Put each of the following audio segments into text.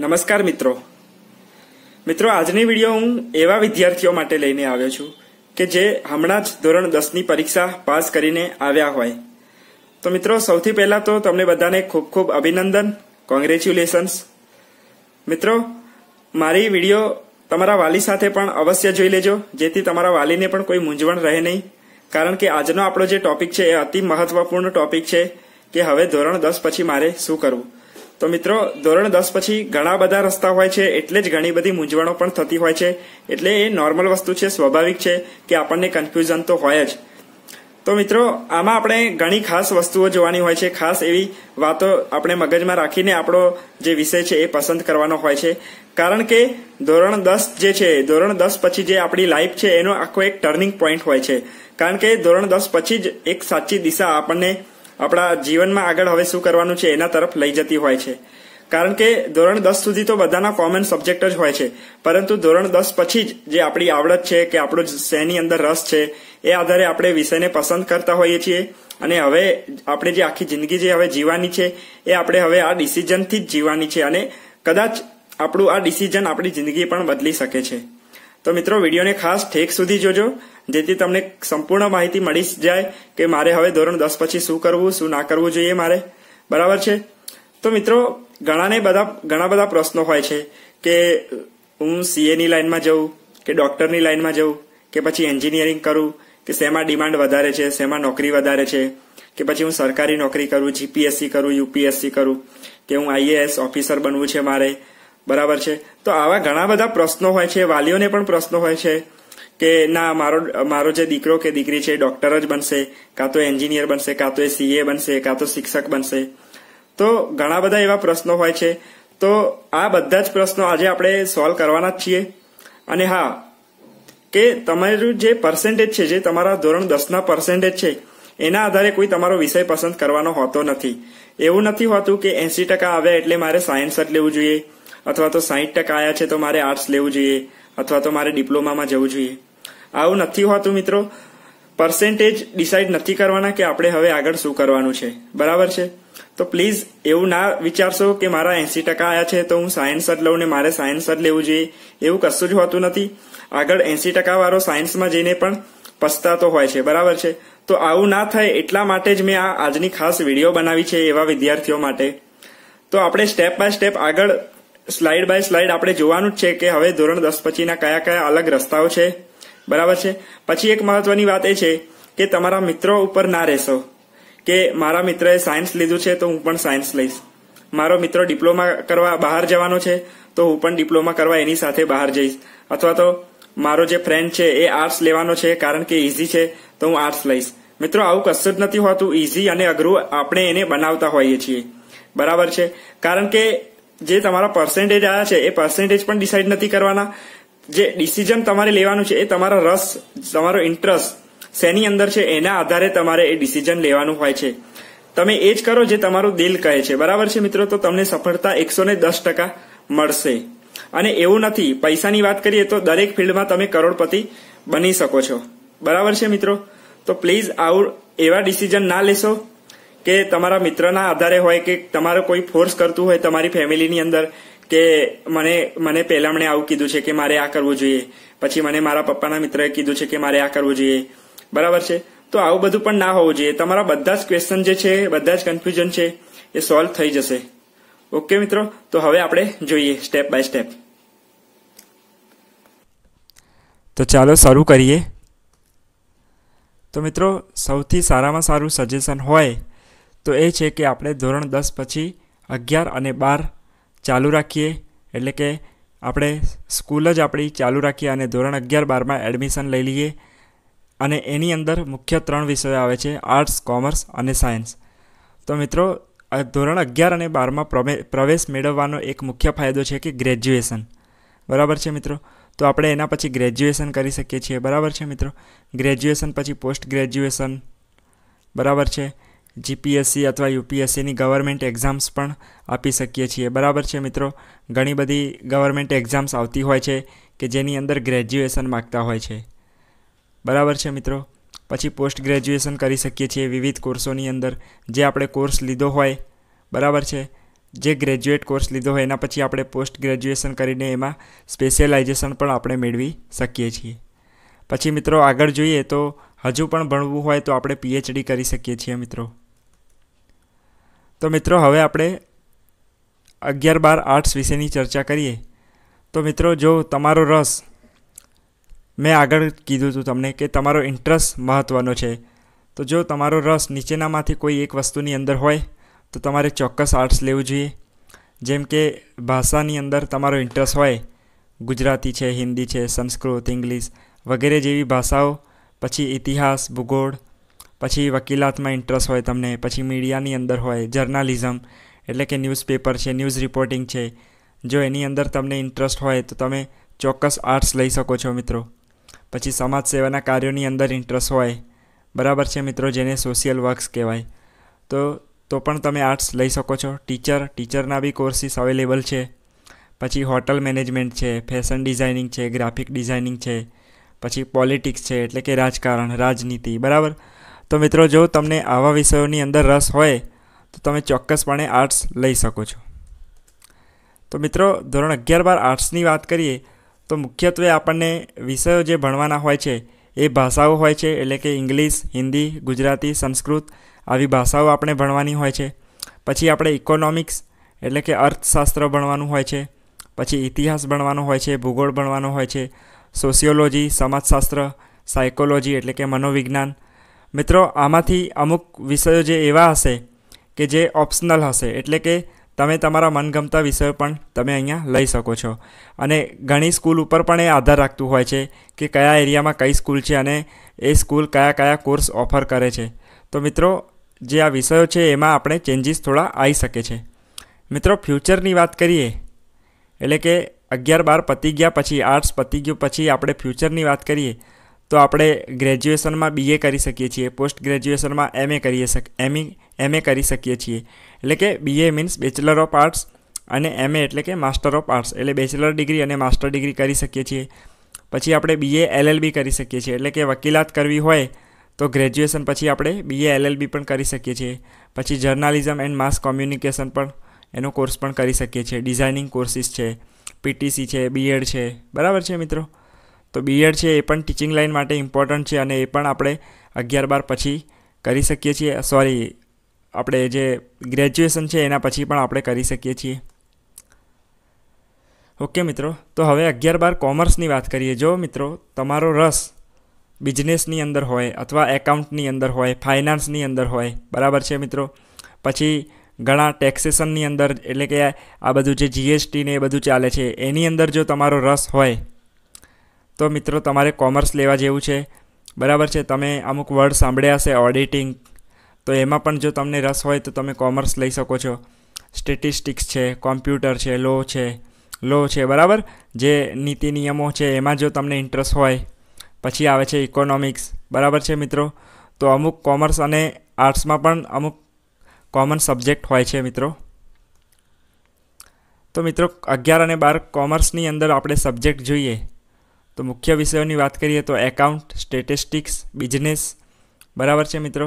નમસ્કાર મિત્રો મિત્રો આજની વિડીયો હું એવા વિદ્યાર્થીઓ માટે લઈને આવ્યો છું કે જે હમણાં જ ધોરણ દસની પરીક્ષા પાસ કરીને આવ્યા હોય તો મિત્રો સૌથી પહેલાં તો તમને બધાને ખૂબ ખૂબ અભિનંદન કોંગ્રેચ્યુલેશન્સ મિત્રો મારી વિડીયો તમારા વાલી સાથે પણ અવશ્ય જોઈ લેજો જેથી તમારા વાલીને પણ કોઈ મૂંઝવણ રહે નહીં કારણ કે આજનો આપણો જે ટોપિક છે એ અતિ મહત્વપૂર્ણ ટોપિક છે કે હવે ધોરણ દસ પછી મારે શું કરવું તો મિત્રો ધોરણ દસ પછી ઘણા બધા રસ્તા હોય છે એટલે જ ઘણી બધી મૂંઝવણો પણ થતી હોય છે એટલે એ નોર્મલ વસ્તુ છે સ્વાભાવિક છે કે આપણને કન્ફ્યુઝન તો હોય જ તો મિત્રો આમાં આપણે ઘણી ખાસ વસ્તુઓ જોવાની હોય છે ખાસ એવી વાતો આપણે મગજમાં રાખીને આપણો જે વિષય છે એ પસંદ કરવાનો હોય છે કારણ કે ધોરણ દસ જે છે ધોરણ દસ પછી જે આપણી લાઈફ છે એનો આખો એક ટર્નિંગ પોઈન્ટ હોય છે કારણ કે ધોરણ દસ પછી જ એક સાચી દિશા આપણને આપણા જીવનમાં આગળ હવે શું કરવાનું છે એના તરફ લઈ જતી હોય છે કારણ કે ધોરણ દસ સુધી તો બધાના કોમન સબ્જેક્ટ જ હોય છે પરંતુ ધોરણ દસ પછી જ જે આપણી આવડત છે કે આપણો શેની અંદર રસ છે એ આધારે આપણે વિષયને પસંદ કરતા હોઈએ છીએ અને હવે આપણે જે આખી જિંદગી જે હવે જીવવાની છે એ આપણે હવે આ ડિસિઝનથી જ જીવવાની છે અને કદાચ આપણું આ ડિસિઝન આપણી જિંદગી પણ બદલી શકે છે તો મિત્રો વિડીયોને ખાસ ઠેક સુધી જોજો જેથી તમને સંપૂર્ણ માહિતી મળી જાય કે મારે હવે ધોરણ દસ પછી શું કરવું શું ના કરવું જોઈએ મારે બરાબર છે તો મિત્રો ઘણાને બધા ઘણા બધા પ્રશ્નો હોય છે કે હું સીએની લાઇનમાં જઉં કે ડૉક્ટરની લાઇનમાં જઉં કે પછી એન્જિનિયરિંગ કરું કે શેમાં ડિમાન્ડ વધારે છે શેમાં નોકરી વધારે છે કે પછી હું સરકારી નોકરી કરું જીપીએસસી કરું યુપીએસસી કરું કે હું આઈએએસ ઓફિસર બનવું છે મારે બરાબર છે તો આવા ઘણા બધા પ્રશ્નો હોય છે વાલીઓને પણ પ્રશ્નો હોય છે કે ના મારો મારો જે દીકરો કે દીકરી છે ડોક્ટર જ બનશે કાં તો એન્જિનિયર બનશે કાં તો એ સીએ બનશે કાં તો શિક્ષક બનશે તો ઘણા બધા એવા પ્રશ્નો હોય છે તો આ બધા જ પ્રશ્નો આજે આપણે સોલ્વ કરવાના જ છીએ અને હા કે તમારું જે પર્સન્ટેજ છે જે તમારા ધોરણ દસના પર્સન્ટેજ છે એના આધારે કોઈ તમારો વિષય પસંદ કરવાનો હોતો નથી એવું નથી હોતું કે એસી ટકા આવ્યા એટલે મારે સાયન્સ જ લેવું જોઈએ અથવા તો સાહીઠ ટકા આવ્યા છે તો મારે આર્ટ્સ લેવું જોઈએ અથવા તો મારે ડિપ્લોમામાં જવું જોઈએ આવું નથી હોતું મિત્રો પર્સેન્ટેજ ડિસાઇડ નથી કરવાના કે આપણે હવે આગળ શું કરવાનું છે બરાબર છે તો પ્લીઝ એવું ના વિચારશો કે મારા એંસી ટકા આવ્યા છે તો હું સાયન્સ જ લઉં ને મારે સાયન્સ જ લેવું જોઈએ એવું કશું જ હોતું નથી આગળ એંસી ટકા વાળો સાયન્સમાં જઈને પણ પસ્તાતો હોય છે બરાબર છે તો આવું ના થાય એટલા માટે જ મેં આ આજની ખાસ વિડીયો બનાવી છે એવા વિદ્યાર્થીઓ માટે તો આપણે સ્ટેપ બાય સ્ટેપ આગળ સ્લાઇડ બાય સ્લાઇડ આપણે જોવાનું જ છે કે હવે ધોરણ દસ પછીના કયા કયા અલગ રસ્તાઓ છે બરાબર છે પછી એક મહત્વની વાત એ છે કે તમારા મિત્રો ઉપર ના રહેશો કે મારા મિત્રએ સાયન્સ લીધું છે તો હું પણ સાયન્સ લઈશ મારો મિત્ર ડિપ્લોમા કરવા બહાર જવાનો છે તો હું પણ ડિપ્લોમા કરવા એની સાથે બહાર જઈશ અથવા તો મારો જે ફ્રેન્ડ છે એ આર્ટ્સ લેવાનો છે કારણ કે ઇઝી છે તો હું આર્ટ્સ લઈશ મિત્રો આવું કશું જ નથી હોતું ઇઝી અને અઘરું આપણે એને બનાવતા હોઈએ છીએ બરાબર છે કારણ કે જે તમારા પર્સન્ટેજ આવ્યા છે એ પર્સન્ટેજ પણ ડિસાઇડ નથી કરવાના જે ડિસિઝન તમારે લેવાનું છે એ તમારો રસ તમારો ઇન્ટરેસ્ટ શેની અંદર છે એના આધારે તમારે એ ડિસિઝન લેવાનું હોય છે તમે એ જ કરો જે તમારું દિલ કહે છે બરાબર છે મિત્રો તો તમને સફળતા એકસો દસ ટકા મળશે અને એવું નથી પૈસાની વાત કરીએ તો દરેક ફિલ્ડમાં તમે કરોડપતિ બની શકો છો બરાબર છે મિત્રો તો પ્લીઝ આવું એવા ડિસિઝન ના લેશો કે તમારા મિત્રના આધારે હોય કે તમારો કોઈ ફોર્સ કરતું હોય તમારી ફેમિલીની અંદર કે મને મને પહેલા આવું કીધું છે કે મારે આ કરવું જોઈએ પછી મને મારા પપ્પાના મિત્રએ કીધું છે કે મારે આ કરવું જોઈએ બરાબર છે તો આવું બધું પણ ના હોવું જોઈએ તમારા બધા જ ક્વેશ્ચન જે છે બધા જ કન્ફ્યુઝન છે એ સોલ્વ થઈ જશે ઓકે મિત્રો તો હવે આપણે જોઈએ સ્ટેપ બાય સ્ટેપ તો ચાલો શરૂ કરીએ તો મિત્રો સૌથી સારામાં સારું સજેશન હોય તો એ છે કે આપણે ધોરણ દસ પછી અગિયાર અને બાર ચાલુ રાખીએ એટલે કે આપણે સ્કૂલ જ આપણી ચાલુ રાખીએ અને ધોરણ અગિયાર બારમાં એડમિશન લઈ લઈએ અને એની અંદર મુખ્ય ત્રણ વિષયો આવે છે આર્ટ્સ કોમર્સ અને સાયન્સ તો મિત્રો ધોરણ અગિયાર અને બારમાં પ્રવેશ મેળવવાનો એક મુખ્ય ફાયદો છે કે ગ્રેજ્યુએશન બરાબર છે મિત્રો તો આપણે એના પછી ગ્રેજ્યુએશન કરી શકીએ છીએ બરાબર છે મિત્રો ગ્રેજ્યુએશન પછી પોસ્ટ ગ્રેજ્યુએશન બરાબર છે જીપીએસસી અથવા યુપીએસસીની ગવર્મેન્ટ એક્ઝામ્સ પણ આપી શકીએ છીએ બરાબર છે મિત્રો ઘણી બધી ગવર્મેન્ટ એક્ઝામ્સ આવતી હોય છે કે જેની અંદર ગ્રેજ્યુએશન માગતા હોય છે બરાબર છે મિત્રો પછી પોસ્ટ ગ્રેજ્યુએશન કરી શકીએ છીએ વિવિધ કોર્સોની અંદર જે આપણે કોર્સ લીધો હોય બરાબર છે જે ગ્રેજ્યુએટ કોર્સ લીધો હોય એના પછી આપણે પોસ્ટ ગ્રેજ્યુએશન કરીને એમાં સ્પેશિયલાઇઝેશન પણ આપણે મેળવી શકીએ છીએ પછી મિત્રો આગળ જોઈએ તો હજુ પણ ભણવું હોય તો આપણે પીએચડી કરી શકીએ છીએ મિત્રો તો મિત્રો હવે આપણે અગિયાર બાર આર્ટ્સ વિશેની ચર્ચા કરીએ તો મિત્રો જો તમારો રસ મેં આગળ કીધું હતું તમને કે તમારો ઇન્ટરેસ્ટ મહત્ત્વનો છે તો જો તમારો રસ નીચેનામાંથી કોઈ એક વસ્તુની અંદર હોય તો તમારે ચોક્કસ આર્ટ્સ લેવું જોઈએ જેમ કે ભાષાની અંદર તમારો ઇન્ટરેસ્ટ હોય ગુજરાતી છે હિન્દી છે સંસ્કૃત ઇંગ્લિશ વગેરે જેવી ભાષાઓ પછી ઇતિહાસ ભૂગોળ પછી વકીલાતમાં ઇન્ટરેસ્ટ હોય તમને પછી મીડિયાની અંદર હોય જર્નાલિઝમ એટલે કે ન્યૂઝપેપર છે ન્યૂઝ રિપોર્ટિંગ છે જો એની અંદર તમને ઇન્ટરેસ્ટ હોય તો તમે ચોક્કસ આર્ટ્સ લઈ શકો છો મિત્રો પછી સમાજ સેવાના કાર્યોની અંદર ઇન્ટરેસ્ટ હોય બરાબર છે મિત્રો જેને સોશિયલ વર્ક્સ કહેવાય તો તો પણ તમે આર્ટ્સ લઈ શકો છો ટીચર ટીચરના બી કોર્સીસ અવેલેબલ છે પછી હોટલ મેનેજમેન્ટ છે ફેશન ડિઝાઇનિંગ છે ગ્રાફિક ડિઝાઇનિંગ છે પછી પોલિટિક્સ છે એટલે કે રાજકારણ રાજનીતિ બરાબર તો મિત્રો જો તમને આવા વિષયોની અંદર રસ હોય તો તમે ચોક્કસપણે આર્ટ્સ લઈ શકો છો તો મિત્રો ધોરણ અગિયાર બાર આર્ટ્સની વાત કરીએ તો મુખ્યત્વે આપણને વિષયો જે ભણવાના હોય છે એ ભાષાઓ હોય છે એટલે કે ઇંગ્લિશ હિન્દી ગુજરાતી સંસ્કૃત આવી ભાષાઓ આપણે ભણવાની હોય છે પછી આપણે ઇકોનોમિક્સ એટલે કે અર્થશાસ્ત્ર ભણવાનું હોય છે પછી ઇતિહાસ ભણવાનો હોય છે ભૂગોળ ભણવાનો હોય છે સોશિયોલોજી સમાજશાસ્ત્ર સાયકોલોજી એટલે કે મનોવિજ્ઞાન મિત્રો આમાંથી અમુક વિષયો જે એવા હશે કે જે ઓપ્શનલ હશે એટલે કે તમે તમારા મનગમતા વિષયો પણ તમે અહીંયા લઈ શકો છો અને ઘણી સ્કૂલ ઉપર પણ એ આધાર રાખતું હોય છે કે કયા એરિયામાં કઈ સ્કૂલ છે અને એ સ્કૂલ કયા કયા કોર્સ ઓફર કરે છે તો મિત્રો જે આ વિષયો છે એમાં આપણે ચેન્જીસ થોડા આવી શકે છે મિત્રો ફ્યુચરની વાત કરીએ એટલે કે અગિયાર બાર પતી ગયા પછી આર્ટ્સ પતી ગયું પછી આપણે ફ્યુચરની વાત કરીએ તો આપણે ગ્રેજ્યુએશનમાં બીએ કરી શકીએ છીએ પોસ્ટ ગ્રેજ્યુએશનમાં એમએ કરી શક એમએ એમએ e, કરી શકીએ છીએ એટલે કે BA means bachelor of arts અને એમએ એટલે કે માસ્ટર ઓફ આર્ટ્સ એટલે બેચલર ડિગ્રી અને માસ્ટર ડિગ્રી કરી શકીએ છીએ પછી આપણે બીએ એલએલબી કરી શકીએ છીએ એટલે કે વકીલાત કરવી હોય તો ગ્રેજ્યુએશન પછી આપણે બીએ એલએલબી પણ કરી શકીએ છીએ પછી જર્નાલિઝમ એન્ડ માસ કોમ્યુનિકેશન પણ એનો કોર્સ પણ કરી શકીએ છીએ ડિઝાઇનિંગ કોર્સિસ છે પીટીસી છે બીએડ છે બરાબર છે મિત્રો તો બીએડ છે એ પણ ટીચિંગ લાઇન માટે ઇમ્પોર્ટન્ટ છે અને એ પણ આપણે અગિયાર બાર પછી કરી શકીએ છીએ સોરી આપણે જે ગ્રેજ્યુએશન છે એના પછી પણ આપણે કરી શકીએ છીએ ઓકે મિત્રો તો હવે અગિયાર બાર કોમર્સની વાત કરીએ જો મિત્રો તમારો રસ બિઝનેસની અંદર હોય અથવા એકાઉન્ટની અંદર હોય ફાઇનાન્સની અંદર હોય બરાબર છે મિત્રો પછી ઘણા ટેક્સેશનની અંદર એટલે કે આ બધું જે જીએસટી ને એ બધું ચાલે છે એની અંદર જો તમારો રસ હોય તો મિત્રો તમારે કોમર્સ લેવા જેવું છે બરાબર છે તમે અમુક વર્ડ સાંભળ્યા હશે ઓડિટિંગ તો એમાં પણ જો તમને રસ હોય તો તમે કોમર્સ લઈ શકો છો સ્ટેટિસ્ટિક્સ છે કોમ્પ્યુટર છે લો છે લો છે બરાબર જે નીતિ નિયમો છે એમાં જો તમને ઇન્ટરેસ્ટ હોય પછી આવે છે ઇકોનોમિક્સ બરાબર છે મિત્રો તો અમુક કોમર્સ અને આર્ટ્સમાં પણ અમુક કોમન સબ્જેક્ટ હોય છે મિત્રો તો મિત્રો અગિયાર અને બાર કોમર્સની અંદર આપણે સબ્જેક્ટ જોઈએ તો મુખ્ય વિષયોની વાત કરીએ તો એકાઉન્ટ સ્ટેટિસ્ટિક્સ બિઝનેસ બરાબર છે મિત્રો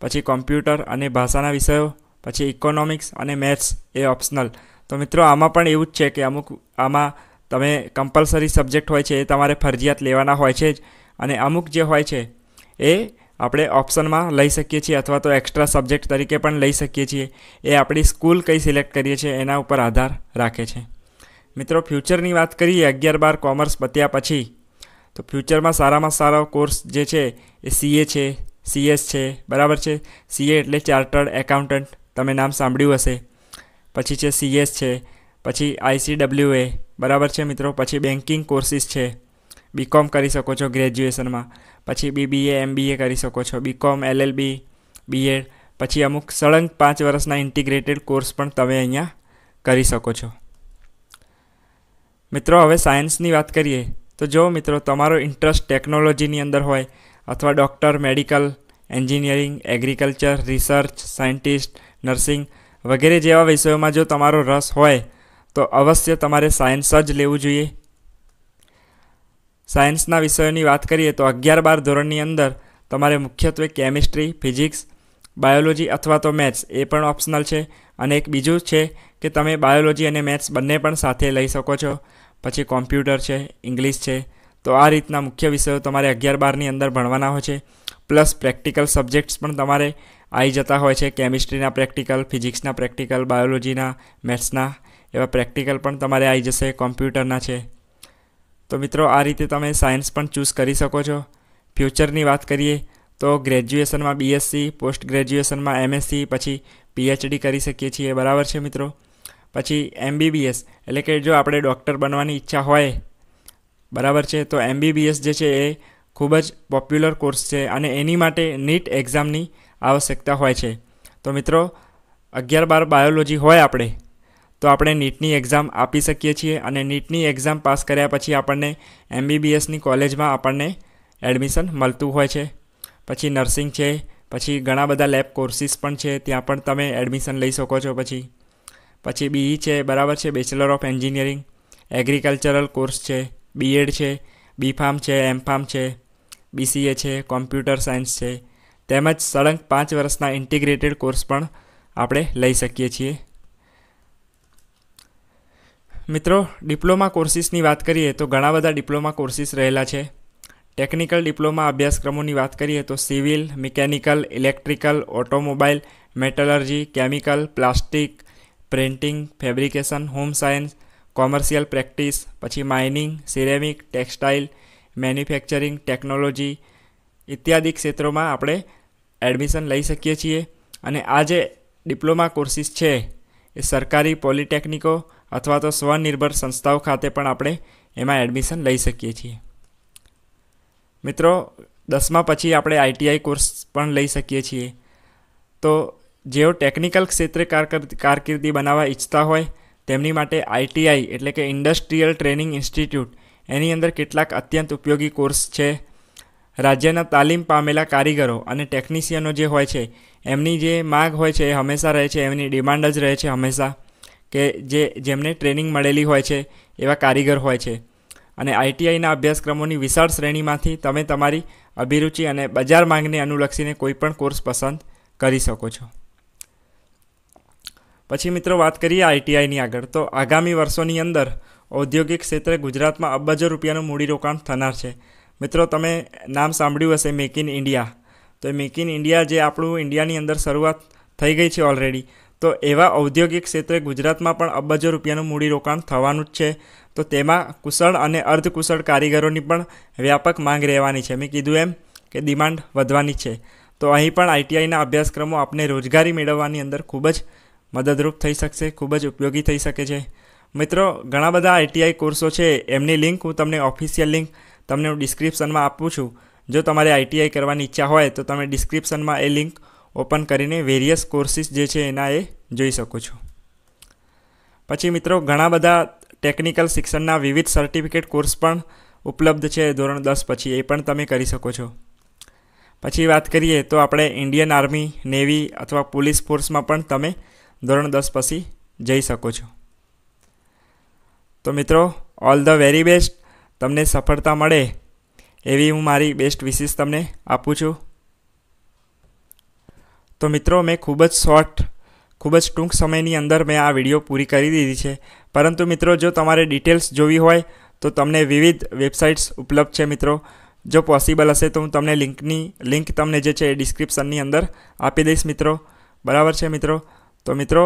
પછી કોમ્પ્યુટર અને ભાષાના વિષયો પછી ઇકોનોમિક્સ અને મેથ્સ એ ઓપ્શનલ તો મિત્રો આમાં પણ એવું જ છે કે અમુક આમાં તમે કમ્પલસરી સબ્જેક્ટ હોય છે એ તમારે ફરજિયાત લેવાના હોય છે જ અને અમુક જે હોય છે એ આપણે ઓપ્શનમાં લઈ શકીએ છીએ અથવા તો એક્સ્ટ્રા સબ્જેક્ટ તરીકે પણ લઈ શકીએ છીએ એ આપણી સ્કૂલ કઈ સિલેક્ટ કરીએ છીએ એના ઉપર આધાર રાખે છે મિત્રો ફ્યુચરની વાત કરીએ અગિયાર બાર કોમર્સ પત્યા પછી તો ફ્યુચરમાં સારામાં સારો કોર્સ જે છે એ સીએ છે સીએસ છે બરાબર છે સીએ એટલે ચાર્ટર્ડ એકાઉન્ટન્ટ તમે નામ સાંભળ્યું હશે પછી છે સીએસ છે પછી આઈસીડબલ્યુ એ બરાબર છે મિત્રો પછી બેન્કિંગ કોર્સિસ છે બીકોમ કરી શકો છો ગ્રેજ્યુએશનમાં પછી બીબીએ એમબીએ કરી શકો છો બીકોમ એલએલબી બીએડ પછી અમુક સળંગ પાંચ વર્ષના ઇન્ટિગ્રેટેડ કોર્સ પણ તમે અહીંયા કરી શકો છો મિત્રો હવે સાયન્સની વાત કરીએ તો જો મિત્રો તમારો ઇન્ટરેસ્ટ ટેકનોલોજીની અંદર હોય અથવા doctor medical engineering agriculture research scientist nursing વગેરે જેવા વિષયોમાં જો તમારો રસ હોય તો અવશ્ય તમારે સાયન્સ જ લેવું જોઈએ સાયન્સના વિષયોની વાત કરીએ તો અગિયાર બાર ધોરણની અંદર તમારે મુખ્યત્વે કેમિસ્ટ્રી ફિઝિક્સ બાયોલોજી અથવા તો મેથ્સ એ પણ ઓપ્શનલ છે અને એક બીજું છે કે તમે બાયોલોજી અને મેથ્સ બંને પણ સાથે લઈ શકો છો પછી કોમ્પ્યુટર છે ઇંગ્લિશ છે તો આ રીતના મુખ્ય વિષયો તમારે અગિયાર બારની અંદર ભણવાના હોય છે પ્લસ પ્રેક્ટિકલ સબ્જેક્ટ્સ પણ તમારે આવી જતા હોય છે કેમિસ્ટ્રીના પ્રેક્ટિકલ ફિઝિક્સના પ્રેક્ટિકલ બાયોલોજીના મેથ્સના એવા પ્રેક્ટિકલ પણ તમારે આવી જશે કોમ્પ્યુટરના છે તો મિત્રો આ રીતે તમે સાયન્સ પણ ચૂઝ કરી શકો છો ફ્યુચરની વાત કરીએ તો ગ્રેજ્યુએશનમાં બીએસસી પોસ્ટ ગ્રેજ્યુએશનમાં એમએસસી પછી પીએચડી કરી શકીએ છીએ બરાબર છે મિત્રો પછી એમબીબીએસ એટલે કે જો આપણે ડૉક્ટર બનવાની ઈચ્છા હોય બરાબર છે તો એમબીબીએસ જે છે એ ખૂબ જ પોપ્યુલર કોર્સ છે અને એની માટે નીટ એક્ઝામની આવશ્યકતા હોય છે તો મિત્રો અગિયાર બાર બાયોલોજી હોય આપણે તો આપણે નીટની એક્ઝામ આપી શકીએ છીએ અને નીટની એક્ઝામ પાસ કર્યા પછી આપણને એમબીબીએસની કોલેજમાં આપણને એડમિશન મળતું હોય છે પછી નર્સિંગ છે પછી ઘણા બધા લેબ કોર્સિસ પણ છે ત્યાં પણ તમે એડમિશન લઈ શકો છો પછી પછી બીઈ e છે બરાબર છે bachelor of engineering agricultural course છે બીએડ છે બીફામ છે એમફામ છે બીસીએ છે કોમ્પ્યુટર સાયન્સ છે તેમજ સળંગ પાંચ વર્ષના ઇન્ટિગ્રેટેડ કોર્સ પણ આપણે લઈ શકીએ છીએ મિત્રો ડિપ્લોમા કોર્સિસની વાત કરીએ તો ઘણા બધા ડિપ્લોમા કોર્સિસ રહેલા છે ટેકનિકલ ડિપ્લોમા અભ્યાસક્રમોની વાત કરીએ તો civil mechanical electrical automobile metallurgy chemical plastic printing fabrication home science commercial practice પછી mining ceramic textile manufacturing technology ઇત્યાદિ ક્ષેત્રોમાં આપણે એડમિશન લઈ શકીએ છીએ અને આ જે ડિપ્લોમા કોર્સિસ છે એ સરકારી પોલિટેકનિકો અથવા તો સ્વનિર્ભર સંસ્થાઓ ખાતે પણ આપણે એમાં એડમિશન લઈ શકીએ છીએ મિત્રો દસમા પછી આપણે આઈટીઆઈ કોર્સ પણ લઈ શકીએ છીએ તો જેઓ ટેકનિકલ ક્ષેત્રે કારકિર્દી બનાવવા ઈચ્છતા હોય તેમની માટે આઈટીઆઈ એટલે કે ઇન્ડસ્ટ્રીયલ ટ્રેનિંગ ઇન્સ્ટિટ્યૂટ એની અંદર કેટલાક અત્યંત ઉપયોગી કોર્સ છે રાજ્યના તાલીમ પામેલા કારીગરો અને ટેકનિશિયનો જે હોય છે એમની જે માગ હોય છે એ હંમેશા રહે છે એમની ડિમાન્ડ જ રહે છે હંમેશા કે જે જેમને ટ્રેનિંગ મળેલી હોય છે એવા કારીગર હોય છે અને આઈટીઆઈના અભ્યાસક્રમોની વિશાળ શ્રેણીમાંથી તમે તમારી અભિરુચિ અને બજાર માંગને અનુલક્ષીને કોઈપણ કોર્સ પસંદ કરી શકો છો પછી મિત્રો વાત કરીએ આઈટીઆઈની આગળ તો આગામી વર્ષોની અંદર ઔદ્યોગિક ક્ષેત્રે ગુજરાતમાં અબજો રૂપિયાનું મૂડીરોકાણ થનાર છે મિત્રો તમે નામ સાંભળ્યું હશે મેક ઇન ઇન્ડિયા તો મેક ઇન ઇન્ડિયા જે આપણું ઇન્ડિયાની અંદર શરૂઆત થઈ ગઈ છે ઓલરેડી તો એવા ઔદ્યોગિક ક્ષેત્રે ગુજરાતમાં પણ અબજો રૂપિયાનું મૂડીરોકાણ થવાનું જ છે તો તેમાં કુશળ અને અર્ધકુશળ કારીગરોની પણ વ્યાપક માંગ રહેવાની છે મેં કીધું એમ કે ડિમાન્ડ વધવાની છે તો અહીં પણ આઈટીઆઈના અભ્યાસક્રમો આપને રોજગારી મેળવવાની અંદર ખૂબ જ મદદરૂપ થઈ શકશે ખૂબ જ ઉપયોગી થઈ શકે છે મિત્રો ઘણા બધા આઈટીઆઈ કોર્સો છે એમની લિંક હું તમને ઓફિશિયલ લિંક તમને હું ડિસ્ક્રિપ્શનમાં આપું છું જો તમારે આઈટીઆઈ કરવાની ઈચ્છા હોય તો તમે ડિસ્ક્રિપ્શનમાં એ લિંક ઓપન કરીને વેરિયસ કોર્સીસ જે છે એના એ જોઈ શકો છો પછી મિત્રો ઘણા બધા ટેકનિકલ શિક્ષણના વિવિધ સર્ટિફિકેટ કોર્સ પણ ઉપલબ્ધ છે ધોરણ દસ પછી એ પણ તમે કરી શકો છો પછી વાત કરીએ તો આપણે ઇન્ડિયન આર્મી નેવી અથવા પોલીસ ફોર્સમાં પણ તમે ધોરણ દસ પછી જઈ શકો છો તો મિત્રો ઓલ ધ વેરી બેસ્ટ તમને સફળતા મળે એવી હું મારી બેસ્ટ વિશિસ તમને આપું છું તો મિત્રો મેં ખૂબ જ શોર્ટ ખૂબ જ ટૂંક સમયની અંદર મેં આ વિડીયો પૂરી કરી દીધી છે પરંતુ મિત્રો જો તમારે ડિટેલ્સ જોવી હોય તો તમને વિવિધ વેબસાઇટ્સ ઉપલબ્ધ છે મિત્રો જો પોસિબલ હશે તો હું તમને લિંકની લિંક તમને જે છે એ ડિસ્ક્રિપ્શનની અંદર આપી દઈશ મિત્રો બરાબર છે મિત્રો તો મિત્રો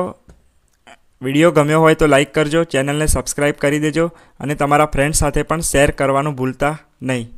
વિડીયો ગમ્યો હોય તો લાઇક કરજો ચેનલને સબસ્ક્રાઈબ કરી દેજો અને તમારા ફ્રેન્ડ્સ સાથે પણ શેર કરવાનું ભૂલતા નહીં